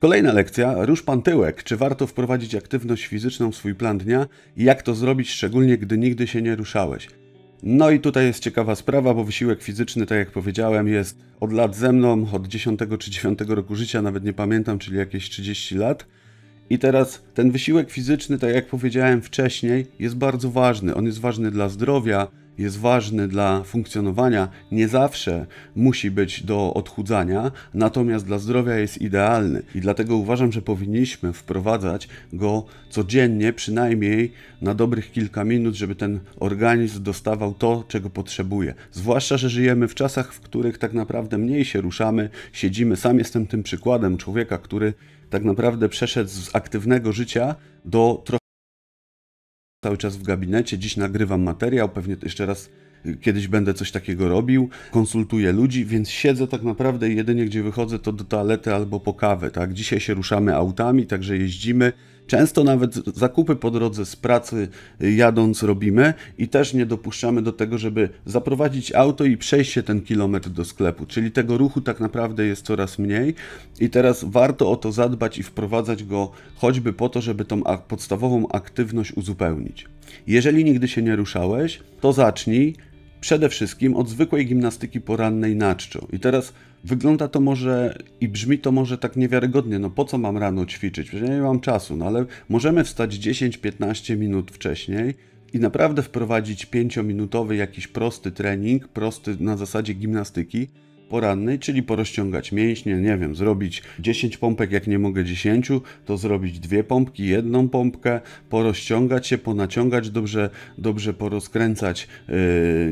Kolejna lekcja, rusz pan tyłek. Czy warto wprowadzić aktywność fizyczną w swój plan dnia i jak to zrobić, szczególnie gdy nigdy się nie ruszałeś? No i tutaj jest ciekawa sprawa, bo wysiłek fizyczny, tak jak powiedziałem, jest od lat ze mną, od 10 czy 9 roku życia, nawet nie pamiętam, czyli jakieś 30 lat. I teraz ten wysiłek fizyczny, tak jak powiedziałem wcześniej, jest bardzo ważny. On jest ważny dla zdrowia, jest ważny dla funkcjonowania, nie zawsze musi być do odchudzania, natomiast dla zdrowia jest idealny i dlatego uważam, że powinniśmy wprowadzać go codziennie, przynajmniej na dobrych kilka minut, żeby ten organizm dostawał to, czego potrzebuje. Zwłaszcza, że żyjemy w czasach, w których tak naprawdę mniej się ruszamy, siedzimy. Sam jestem tym przykładem człowieka, który tak naprawdę przeszedł z aktywnego życia do trochę cały czas w gabinecie. Dziś nagrywam materiał, pewnie jeszcze raz kiedyś będę coś takiego robił, konsultuję ludzi, więc siedzę tak naprawdę i jedynie gdzie wychodzę to do toalety albo po kawę, tak? Dzisiaj się ruszamy autami, także jeździmy. Często nawet zakupy po drodze z pracy y, jadąc robimy i też nie dopuszczamy do tego, żeby zaprowadzić auto i przejść się ten kilometr do sklepu. Czyli tego ruchu tak naprawdę jest coraz mniej i teraz warto o to zadbać i wprowadzać go choćby po to, żeby tą podstawową aktywność uzupełnić. Jeżeli nigdy się nie ruszałeś, to zacznij przede wszystkim od zwykłej gimnastyki porannej na czczo. I teraz wygląda to może i brzmi to może tak niewiarygodnie, no po co mam rano ćwiczyć, przecież ja nie mam czasu, no ale możemy wstać 10-15 minut wcześniej, i naprawdę wprowadzić 5-minutowy jakiś prosty trening, prosty na zasadzie gimnastyki, porannej, czyli porozciągać mięśnie, nie wiem, zrobić 10 pompek, jak nie mogę 10, to zrobić dwie pompki, jedną pompkę, porozciągać się, ponaciągać, dobrze, dobrze porozkręcać, yy,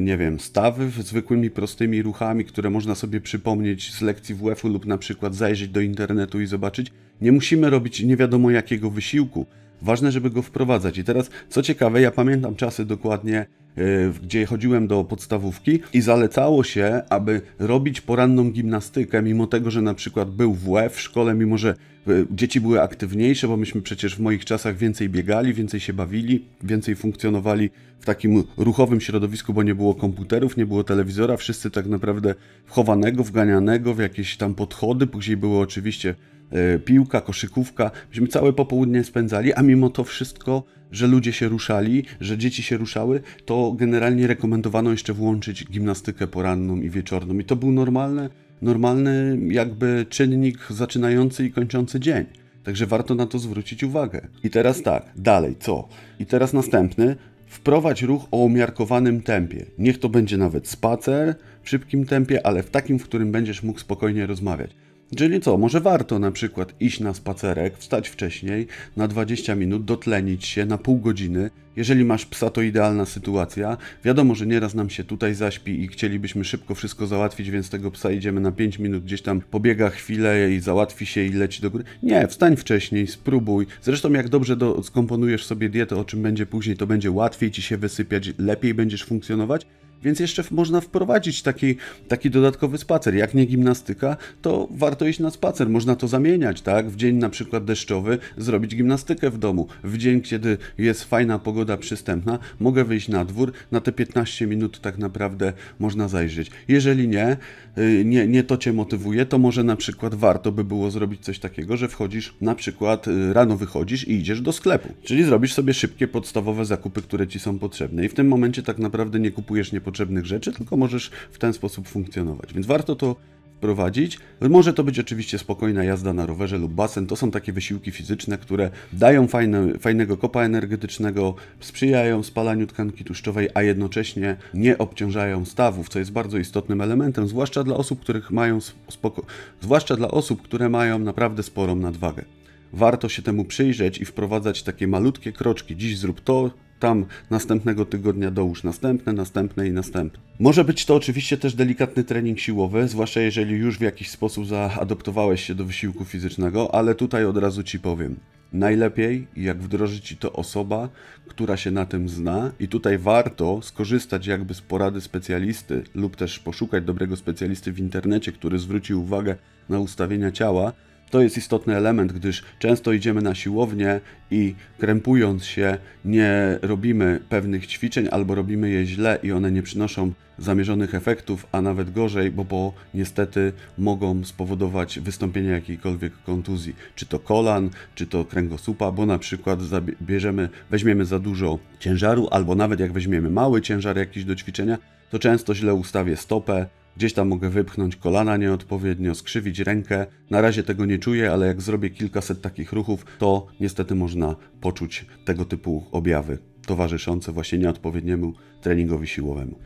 nie wiem, stawy zwykłymi, prostymi ruchami, które można sobie przypomnieć z lekcji WF-u lub na przykład zajrzeć do internetu i zobaczyć. Nie musimy robić nie wiadomo jakiego wysiłku. Ważne, żeby go wprowadzać. I teraz, co ciekawe, ja pamiętam czasy dokładnie Y, gdzie chodziłem do podstawówki i zalecało się, aby robić poranną gimnastykę, mimo tego, że na przykład był WF e w szkole, mimo że y, dzieci były aktywniejsze, bo myśmy przecież w moich czasach więcej biegali, więcej się bawili, więcej funkcjonowali w takim ruchowym środowisku, bo nie było komputerów, nie było telewizora, wszyscy tak naprawdę chowanego, wganianego w jakieś tam podchody, później były oczywiście E, piłka, koszykówka. Myśmy całe popołudnie spędzali, a mimo to wszystko, że ludzie się ruszali, że dzieci się ruszały, to generalnie rekomendowano jeszcze włączyć gimnastykę poranną i wieczorną. I to był normalny, normalny jakby czynnik zaczynający i kończący dzień. Także warto na to zwrócić uwagę. I teraz tak, dalej, co? I teraz następny, Wprowadź ruch o umiarkowanym tempie. Niech to będzie nawet spacer w szybkim tempie, ale w takim, w którym będziesz mógł spokojnie rozmawiać. Czyli co, może warto na przykład iść na spacerek, wstać wcześniej, na 20 minut, dotlenić się na pół godziny. Jeżeli masz psa, to idealna sytuacja. Wiadomo, że nieraz nam się tutaj zaśpi i chcielibyśmy szybko wszystko załatwić, więc tego psa idziemy na 5 minut, gdzieś tam pobiega chwilę i załatwi się i leci do góry. Nie, wstań wcześniej, spróbuj. Zresztą jak dobrze do, skomponujesz sobie dietę, o czym będzie później, to będzie łatwiej ci się wysypiać, lepiej będziesz funkcjonować. Więc jeszcze można wprowadzić taki, taki dodatkowy spacer. Jak nie gimnastyka, to warto iść na spacer. Można to zamieniać, tak? W dzień na przykład deszczowy zrobić gimnastykę w domu. W dzień, kiedy jest fajna pogoda przystępna, mogę wyjść na dwór. Na te 15 minut tak naprawdę można zajrzeć. Jeżeli nie, y, nie, nie to Cię motywuje, to może na przykład warto by było zrobić coś takiego, że wchodzisz, na przykład y, rano wychodzisz i idziesz do sklepu. Czyli zrobisz sobie szybkie, podstawowe zakupy, które Ci są potrzebne. I w tym momencie tak naprawdę nie kupujesz niepotrzebnych potrzebnych rzeczy, tylko możesz w ten sposób funkcjonować. Więc warto to prowadzić. Może to być oczywiście spokojna jazda na rowerze lub basen. To są takie wysiłki fizyczne, które dają fajne, fajnego kopa energetycznego, sprzyjają spalaniu tkanki tłuszczowej, a jednocześnie nie obciążają stawów, co jest bardzo istotnym elementem, zwłaszcza dla osób, których mają spoko... zwłaszcza dla osób, które mają naprawdę sporą nadwagę warto się temu przyjrzeć i wprowadzać takie malutkie kroczki. Dziś zrób to, tam następnego tygodnia dołóż następne, następne i następne. Może być to oczywiście też delikatny trening siłowy, zwłaszcza jeżeli już w jakiś sposób zaadoptowałeś się do wysiłku fizycznego, ale tutaj od razu Ci powiem. Najlepiej, jak wdroży Ci to osoba, która się na tym zna i tutaj warto skorzystać jakby z porady specjalisty lub też poszukać dobrego specjalisty w internecie, który zwróci uwagę na ustawienia ciała, to jest istotny element, gdyż często idziemy na siłownię i krępując się nie robimy pewnych ćwiczeń albo robimy je źle i one nie przynoszą zamierzonych efektów, a nawet gorzej, bo, bo niestety mogą spowodować wystąpienie jakiejkolwiek kontuzji, czy to kolan, czy to kręgosłupa, bo na przykład zabierzemy, weźmiemy za dużo ciężaru albo nawet jak weźmiemy mały ciężar jakiś do ćwiczenia, to często źle ustawię stopę, Gdzieś tam mogę wypchnąć kolana nieodpowiednio, skrzywić rękę. Na razie tego nie czuję, ale jak zrobię kilkaset takich ruchów, to niestety można poczuć tego typu objawy towarzyszące właśnie nieodpowiedniemu treningowi siłowemu.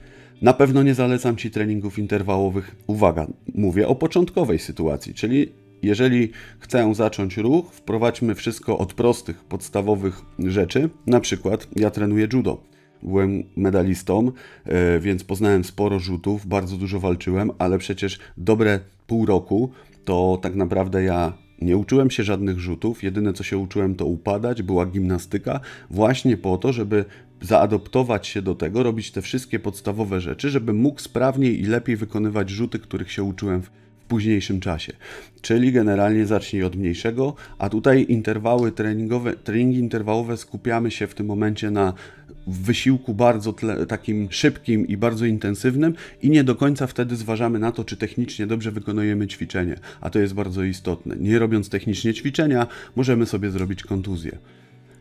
Na pewno nie zalecam Ci treningów interwałowych. Uwaga, mówię o początkowej sytuacji, czyli jeżeli chcę zacząć ruch, wprowadźmy wszystko od prostych, podstawowych rzeczy. Na przykład ja trenuję judo byłem medalistą, e, więc poznałem sporo rzutów, bardzo dużo walczyłem, ale przecież dobre pół roku to tak naprawdę ja nie uczyłem się żadnych rzutów, jedyne co się uczyłem to upadać, była gimnastyka, właśnie po to, żeby zaadoptować się do tego, robić te wszystkie podstawowe rzeczy, żeby mógł sprawniej i lepiej wykonywać rzuty, których się uczyłem w późniejszym czasie. Czyli generalnie zacznij od mniejszego, a tutaj interwały treningowe, treningi interwałowe skupiamy się w tym momencie na wysiłku bardzo tle, takim szybkim i bardzo intensywnym i nie do końca wtedy zważamy na to, czy technicznie dobrze wykonujemy ćwiczenie, a to jest bardzo istotne. Nie robiąc technicznie ćwiczenia, możemy sobie zrobić kontuzję.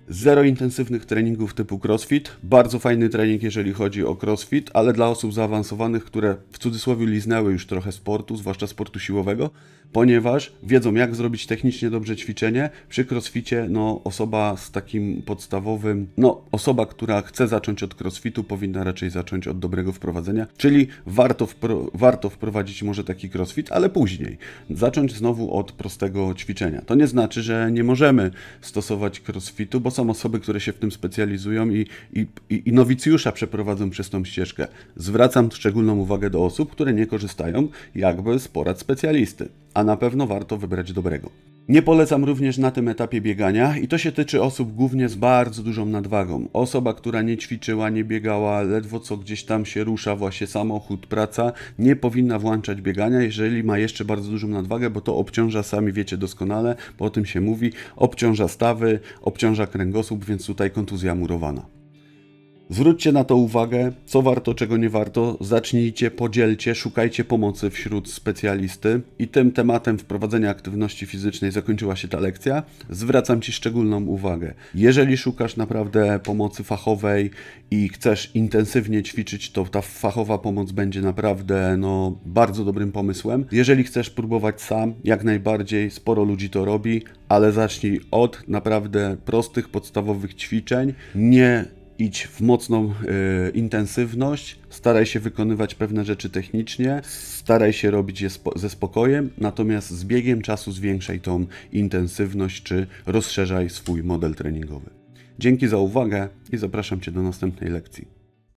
Zero intensywnych treningów typu crossfit. Bardzo fajny trening, jeżeli chodzi o crossfit, ale dla osób zaawansowanych, które w cudzysłowie liznęły już trochę sportu, zwłaszcza sportu siłowego, ponieważ wiedzą, jak zrobić technicznie dobrze ćwiczenie. Przy crossficie, no, osoba z takim podstawowym, no, osoba, która chce zacząć od crossfitu, powinna raczej zacząć od dobrego wprowadzenia, czyli warto, wpro warto wprowadzić może taki crossfit, ale później. Zacząć znowu od prostego ćwiczenia. To nie znaczy, że nie możemy stosować crossfitu, bo są osoby, które się w tym specjalizują i, i, i nowicjusza przeprowadzą przez tą ścieżkę. Zwracam szczególną uwagę do osób, które nie korzystają jakby z porad specjalisty a na pewno warto wybrać dobrego. Nie polecam również na tym etapie biegania i to się tyczy osób głównie z bardzo dużą nadwagą. Osoba, która nie ćwiczyła, nie biegała, ledwo co gdzieś tam się rusza, właśnie samochód, praca, nie powinna włączać biegania, jeżeli ma jeszcze bardzo dużą nadwagę, bo to obciąża, sami wiecie doskonale, bo o tym się mówi, obciąża stawy, obciąża kręgosłup, więc tutaj kontuzja murowana. Zwróćcie na to uwagę, co warto, czego nie warto. Zacznijcie, podzielcie, szukajcie pomocy wśród specjalisty. I tym tematem wprowadzenia aktywności fizycznej zakończyła się ta lekcja. Zwracam Ci szczególną uwagę. Jeżeli szukasz naprawdę pomocy fachowej i chcesz intensywnie ćwiczyć, to ta fachowa pomoc będzie naprawdę no, bardzo dobrym pomysłem. Jeżeli chcesz próbować sam, jak najbardziej, sporo ludzi to robi, ale zacznij od naprawdę prostych, podstawowych ćwiczeń. Nie idź w mocną y, intensywność, staraj się wykonywać pewne rzeczy technicznie, staraj się robić je spo ze spokojem, natomiast z biegiem czasu zwiększaj tą intensywność czy rozszerzaj swój model treningowy. Dzięki za uwagę i zapraszam Cię do następnej lekcji.